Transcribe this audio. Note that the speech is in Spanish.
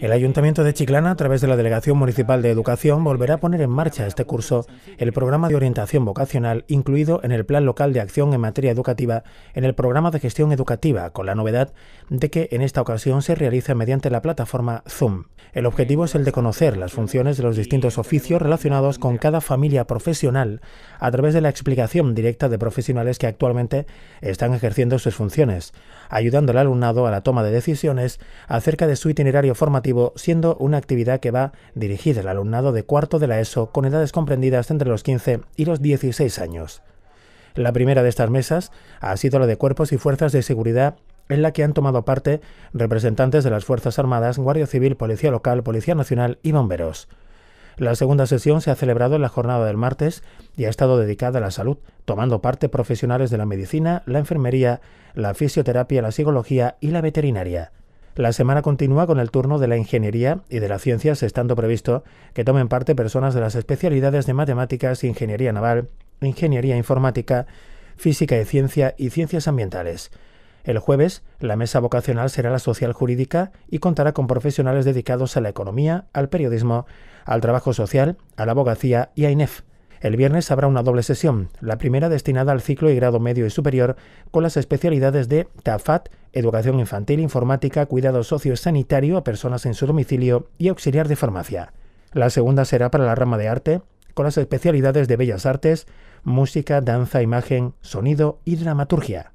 El Ayuntamiento de Chiclana, a través de la Delegación Municipal de Educación, volverá a poner en marcha este curso el programa de orientación vocacional incluido en el Plan Local de Acción en Materia Educativa en el Programa de Gestión Educativa, con la novedad de que en esta ocasión se realiza mediante la plataforma Zoom. El objetivo es el de conocer las funciones de los distintos oficios relacionados con cada familia profesional a través de la explicación directa de profesionales que actualmente están ejerciendo sus funciones, ayudando al alumnado a la toma de decisiones acerca de su itinerario formativo siendo una actividad que va dirigida al alumnado de cuarto de la ESO con edades comprendidas entre los 15 y los 16 años. La primera de estas mesas ha sido la de cuerpos y fuerzas de seguridad en la que han tomado parte representantes de las Fuerzas Armadas, Guardia Civil, Policía Local, Policía Nacional y Bomberos. La segunda sesión se ha celebrado en la jornada del martes y ha estado dedicada a la salud, tomando parte profesionales de la medicina, la enfermería, la fisioterapia, la psicología y la veterinaria. La semana continúa con el turno de la ingeniería y de las ciencias, estando previsto que tomen parte personas de las especialidades de matemáticas, ingeniería naval, ingeniería informática, física y ciencia y ciencias ambientales. El jueves, la mesa vocacional será la social jurídica y contará con profesionales dedicados a la economía, al periodismo, al trabajo social, a la abogacía y a INEF. El viernes habrá una doble sesión, la primera destinada al ciclo y grado medio y superior, con las especialidades de TAFAT, Educación Infantil, Informática, Cuidado Sociosanitario a personas en su domicilio y Auxiliar de Farmacia. La segunda será para la rama de arte, con las especialidades de Bellas Artes, Música, Danza, Imagen, Sonido y Dramaturgia.